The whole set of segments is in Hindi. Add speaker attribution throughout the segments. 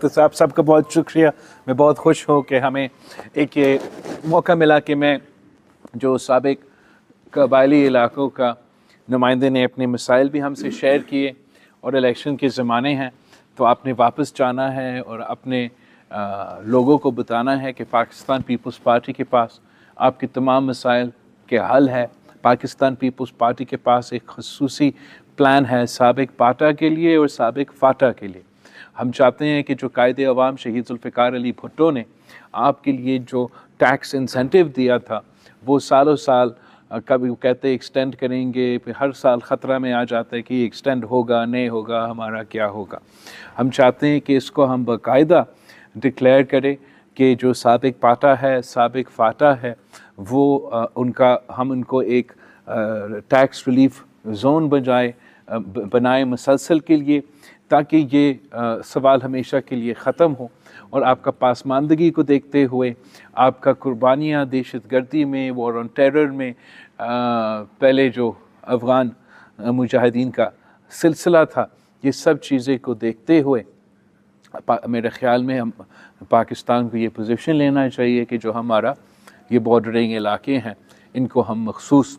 Speaker 1: तो साहब सबका बहुत शुक्रिया मैं बहुत खुश हूँ कि हमें एक ये मौका मिला कि मैं जो सबक कबायली इलाकों का नुमाइंदे ने अपने मिसाइल भी हमसे शेयर किए और इलेक्शन के ज़माने हैं तो आपने वापस जाना है और अपने आ, लोगों को बताना है कि पाकिस्तान पीपल्स पार्टी के पास आपके तमाम मिसाइल के हल है पाकिस्तान पीपल्स पार्टी के पास एक खसूसी प्लान है सबक पाटा के लिए और सबक फाटा के लिए हम चाहते हैं कि जो कायद अवाम शहीद जुल्फ़ार अली भुट्टो ने आपके लिए जो टैक्स इंसेंटिव दिया था वो सालों साल कभी कहते एक्सटेंड करेंगे फिर हर साल ख़तरा में आ जाता है कि एक्सटेंड होगा नहीं होगा हमारा क्या होगा हम चाहते हैं कि इसको हम बाकायदा डिक्लेयर करें कि जो सबक पाटा है सबक फाटा है वो आ, उनका हम उनको एक टैक्स रिलीफ जोन बजाए बनाए मसलसल के लिए ताकि ये सवाल हमेशा के लिए ख़त्म हो और आपका पासमानदगी को देखते हुए आपका कुर्बानियाँ दहशत गर्दी में वॉर ऑन टेरर में पहले जो अफ़गान मुजाहिदीन का सिलसिला था ये सब चीज़ें को देखते हुए मेरे ख़्याल में हम पाकिस्तान को ये पोजीशन लेना चाहिए कि जो हमारा ये बॉर्डरिंग इलाके हैं इनको हम मखसूस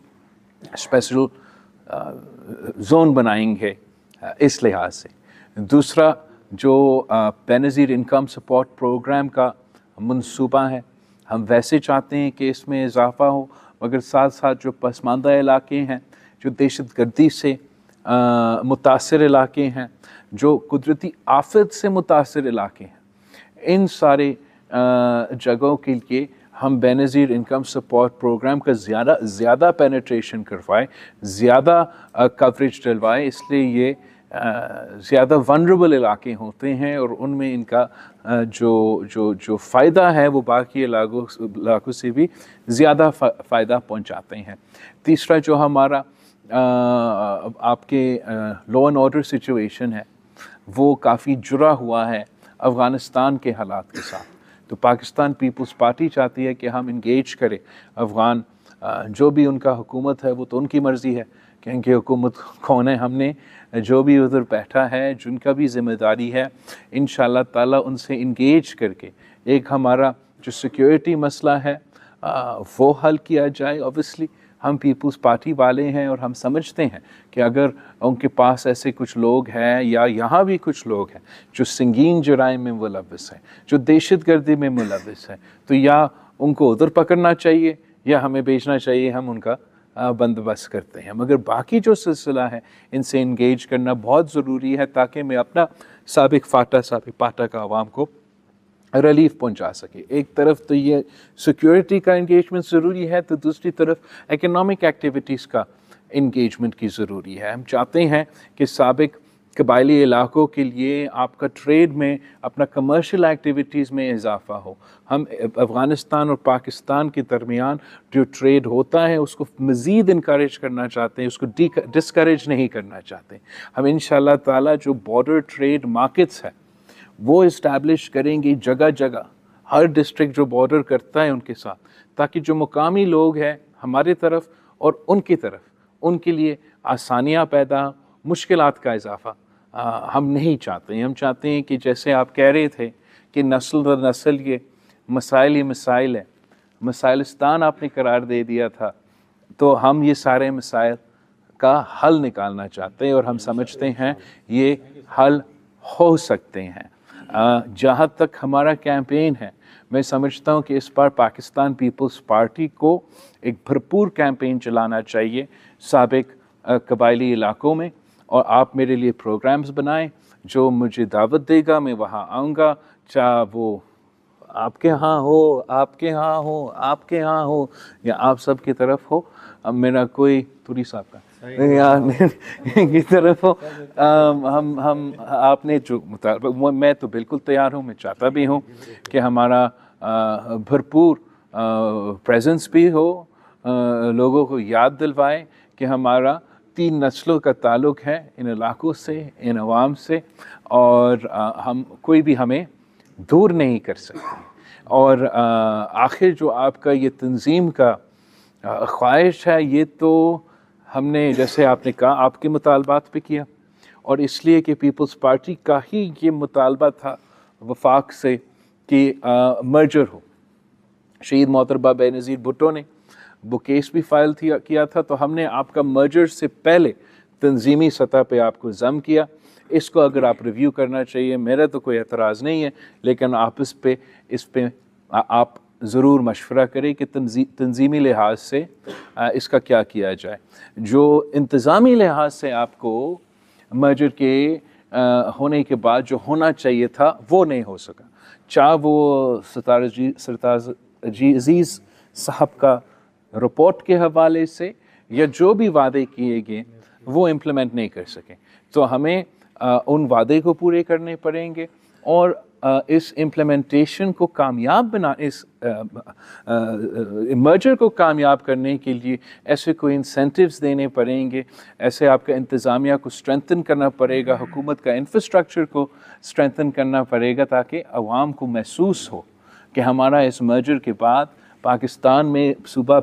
Speaker 1: स्पेशल जोन बनाएंगे इस लिहाज से दूसरा जो बेनज़ीर इनकम सपोर्ट प्रोग्राम का मनसूबा है हम वैसे चाहते हैं कि इसमें इजाफा हो मगर साथ साथ जो पसमानदा इलाके हैं जो दहशत गर्दी से मुतासर इलाके हैं जो कुदरती आफत से मुतासर इलाके हैं इन सारे जगहों के लिए हम बेनज़ीर इनकम सपोर्ट प्रोग्राम का ज़्यादा ज़्यादा पेनट्रेशन करवाएँ ज़्यादा कवरेज डलवाएँ इसलिए ये ज़्यादा वनरेबल इलाके होते हैं और उनमें इनका जो जो जो फ़ायदा है वो बाकी इलाकों इलाकों से भी ज़्यादा फ़ायदा पहुंचाते हैं तीसरा जो हमारा आपके लॉ एंड ऑर्डर सिचुएशन है वो काफ़ी जुड़ा हुआ है अफ़गानिस्तान के हालात के साथ तो पाकिस्तान पीपल्स पार्टी चाहती है कि हम इंगेज करें अफ़गान जो भी उनका हुकूमत है वो तो उनकी मर्ज़ी है केंद्रीय حکومت કોને અમને જો બી ઉતર બેઠા હે જન કા ભી જિમેદારી હે ઇનશાલ્લાહ તલા ઉનસે એન્ગેજ કરકે એક હમારા જો સિક્યુરિટી મસલા હે વો હલ કિયા જાય ઓબવિયસલી હમ પીપલ્સ પાર્ટી વાલે હે ઓર હમ સમજેતે હે કે અગર ઉનકે પાસ એસે કુછ લોગ હે يا યહા ભી કુછ લોગ હે જો સિંગીન જરાયમ મે મુલવસ હે જો દેશીત ગર્દી મે મુલવસ હે તો યહ ઉનકો ઉતર પકડના ચાહીએ يا હમે બેચના ચાહીએ હમ ઉનકા बंदोबस्त करते हैं मगर बाकी जो सिलसिला है इनसे इंगेज करना बहुत ज़रूरी है ताकि मैं अपना सबक फाटा सबक पाटा का आवाम को रिलीफ पहुंचा सके एक तरफ तो ये सिक्योरिटी का इंगेजमेंट ज़रूरी है तो दूसरी तरफ इकोनॉमिक एक्टिविटीज़ का इंगेजमेंट की ज़रूरी है हम चाहते हैं कि सबक कबायली इलाकों के लिए आपका ट्रेड में अपना कमर्शियल एक्टिविटीज़ में इजाफा हो हम अफ़गानिस्तान और पाकिस्तान के दरमियान जो ट्रेड होता है उसको मज़ीद इनक्रेज करना चाहते हैं उसको डिसक्रेज नहीं करना चाहते हम इन ताला जो बॉर्डर ट्रेड मार्केट्स है वो इस्टेब्लिश करेंगे जगह जगह हर डिस्ट्रिक्ट जो बॉर्डर करता है उनके साथ ताकि जो मुकामी लोग हैं हमारे तरफ और उनकी तरफ उनके लिए आसानियाँ पैदा मुश्किल का इजाफा आ, हम नहीं चाहते हम चाहते हैं कि जैसे आप कह रहे थे कि नस्ल दर नस्ल ये मसाइल ही मसाइल है मसाइलस्तान आपने करार दे दिया था तो हम ये सारे मसाइल का हल निकालना चाहते हैं और हम समझते हैं ये हल हो सकते हैं जहाँ तक हमारा कैंपेन है मैं समझता हूँ कि इस बार पाकिस्तान पीपल्स पार्टी को एक भरपूर कैंपेन चलाना चाहिए सबक कबायली इलाकों में और आप मेरे लिए प्रोग्राम्स बनाएं जो मुझे दावत देगा मैं वहाँ आऊँगा चाहे वो आपके यहाँ हो आपके यहाँ हो आपके यहाँ हो या आप सब की तरफ हो अब मेरा कोई तुरी साहब का की तरफ हो हम हम आपने जो मैं तो बिल्कुल तैयार हूँ मैं चाहता भी हूँ कि हमारा भरपूर प्रेजेंस भी हो लोगों को याद दिलवाएं कि हमारा तीन नस्लों का ताल्लुक है इन इलाकों से इन आवाम से और आ, हम कोई भी हमें दूर नहीं कर सकते और आखिर जो आपका ये तंजीम का ख्वाहिश है ये तो हमने जैसे आपने कहा आपके मुतालबात पे किया और इसलिए कि पीपल्स पार्टी का ही ये मुतालबा था वफाक से कि मर्जर हो शहीद मोहतरबा बेनज़ीर भुटो ने वो केस भी फाइल किया था तो हमने आपका मर्जर से पहले तंजीमी सतह पे आपको जम किया इसको अगर आप रिव्यू करना चाहिए मेरा तो कोई एतराज़ नहीं है लेकिन आप इस पे इस पे आ, आप ज़रूर मशवरा करें कि तंजी, तंजीमी लिहाज से आ, इसका क्या किया जाए जो इंतज़ामी लिहाज से आपको मर्जर के आ, होने के बाद जो होना चाहिए था वो नहीं हो सका चाहे वो सरतार जी सरताज जी अजीज़ साहब का रिपोर्ट के हवाले से या जो भी वादे किए गए वो इम्प्लीमेंट नहीं कर सके तो हमें आ, उन वादे को पूरे करने पड़ेंगे और आ, इस इम्प्लीमेंटेशन को कामयाब बना इस मर्जर को कामयाब करने के लिए ऐसे कोई इंसेंटिव्स देने पड़ेंगे ऐसे आपका इंतज़ामिया को स्ट्रेंथन करना पड़ेगा हुकूमत का इंफ्रास्ट्रक्चर को स्ट्रेंथन करना पड़ेगा ताकि आवाम को महसूस हो कि हमारा इस मर्जर के बाद पाकिस्तान में सुबह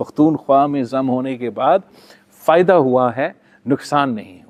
Speaker 1: पख्तूनख्वा में ज़म होने के बाद फ़ायदा हुआ है नुकसान नहीं